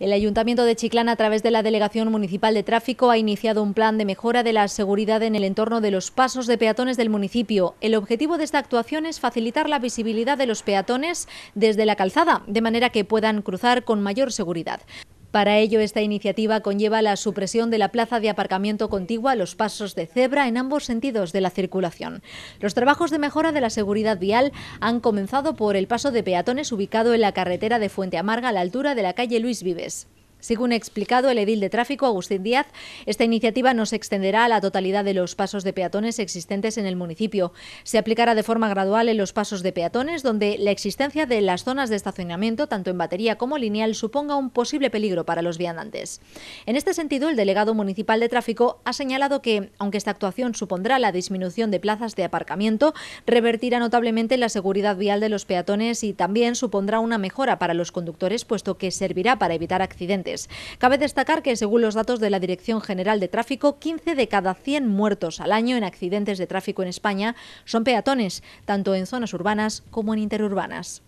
El Ayuntamiento de Chiclán, a través de la Delegación Municipal de Tráfico, ha iniciado un plan de mejora de la seguridad en el entorno de los pasos de peatones del municipio. El objetivo de esta actuación es facilitar la visibilidad de los peatones desde la calzada, de manera que puedan cruzar con mayor seguridad. Para ello, esta iniciativa conlleva la supresión de la plaza de aparcamiento contigua a los pasos de cebra en ambos sentidos de la circulación. Los trabajos de mejora de la seguridad vial han comenzado por el paso de peatones ubicado en la carretera de Fuente Amarga a la altura de la calle Luis Vives. Según ha explicado el edil de tráfico, Agustín Díaz, esta iniciativa no se extenderá a la totalidad de los pasos de peatones existentes en el municipio. Se aplicará de forma gradual en los pasos de peatones, donde la existencia de las zonas de estacionamiento, tanto en batería como lineal, suponga un posible peligro para los viandantes. En este sentido, el delegado municipal de tráfico ha señalado que, aunque esta actuación supondrá la disminución de plazas de aparcamiento, revertirá notablemente la seguridad vial de los peatones y también supondrá una mejora para los conductores, puesto que servirá para evitar accidentes. Cabe destacar que, según los datos de la Dirección General de Tráfico, 15 de cada 100 muertos al año en accidentes de tráfico en España son peatones, tanto en zonas urbanas como en interurbanas.